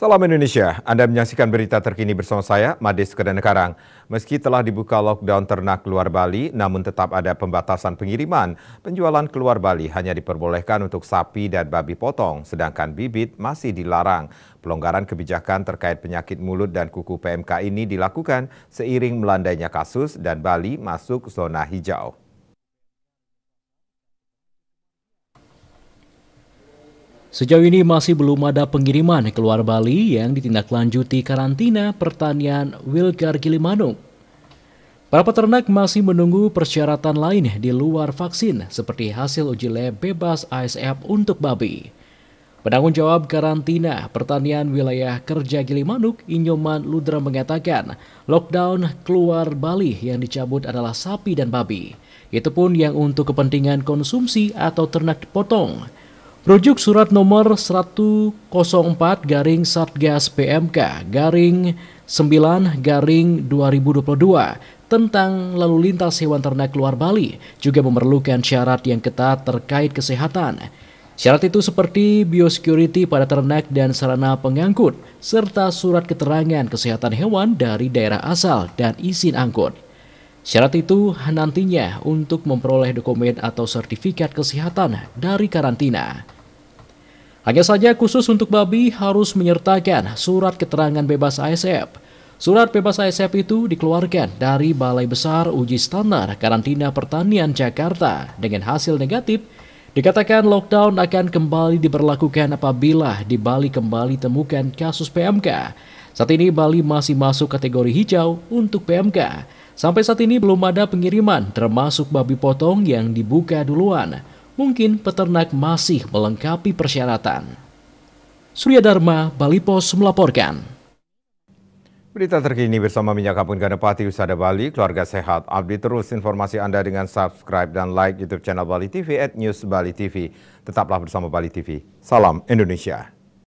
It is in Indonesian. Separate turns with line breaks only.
Salam Indonesia, Anda menyaksikan berita terkini bersama saya, Mades Karang. Meski telah dibuka lockdown ternak luar Bali, namun tetap ada pembatasan pengiriman. Penjualan keluar Bali hanya diperbolehkan untuk sapi dan babi potong, sedangkan bibit masih dilarang. Pelonggaran kebijakan terkait penyakit mulut dan kuku PMK ini dilakukan seiring melandainya kasus dan Bali masuk zona hijau.
Sejauh ini masih belum ada pengiriman keluar Bali yang ditindaklanjuti karantina pertanian Wilgar Gilimanuk. Para peternak masih menunggu persyaratan lain di luar vaksin seperti hasil uji lab bebas ASF untuk babi. Penanggung jawab karantina pertanian wilayah kerja Gilimanuk, Inyoman Ludra mengatakan, lockdown keluar Bali yang dicabut adalah sapi dan babi. Itu pun yang untuk kepentingan konsumsi atau ternak potong. Rujuk surat nomor 104 garing Satgas PMK garing 9 garing 2022 tentang lalu lintas hewan ternak luar Bali juga memerlukan syarat yang ketat terkait kesehatan. Syarat itu seperti biosecurity pada ternak dan sarana pengangkut, serta surat keterangan kesehatan hewan dari daerah asal dan izin angkut. Syarat itu nantinya untuk memperoleh dokumen atau sertifikat kesehatan dari karantina. Hanya saja khusus untuk babi harus menyertakan surat keterangan bebas ASF. E surat bebas ASF e itu dikeluarkan dari Balai Besar Uji Standar Karantina Pertanian Jakarta dengan hasil negatif Dikatakan lockdown akan kembali diberlakukan apabila di Bali kembali temukan kasus PMK. Saat ini Bali masih masuk kategori hijau untuk PMK. Sampai saat ini belum ada pengiriman termasuk babi potong yang dibuka duluan. Mungkin peternak masih melengkapi persyaratan. Surya Dharma, Bali Pos melaporkan. Berita terkini bersama
Minyak Kampung Ganepati Usada Bali, keluarga sehat. Update terus informasi Anda dengan subscribe dan like YouTube channel Bali TV at News Bali TV. Tetaplah bersama Bali TV. Salam Indonesia.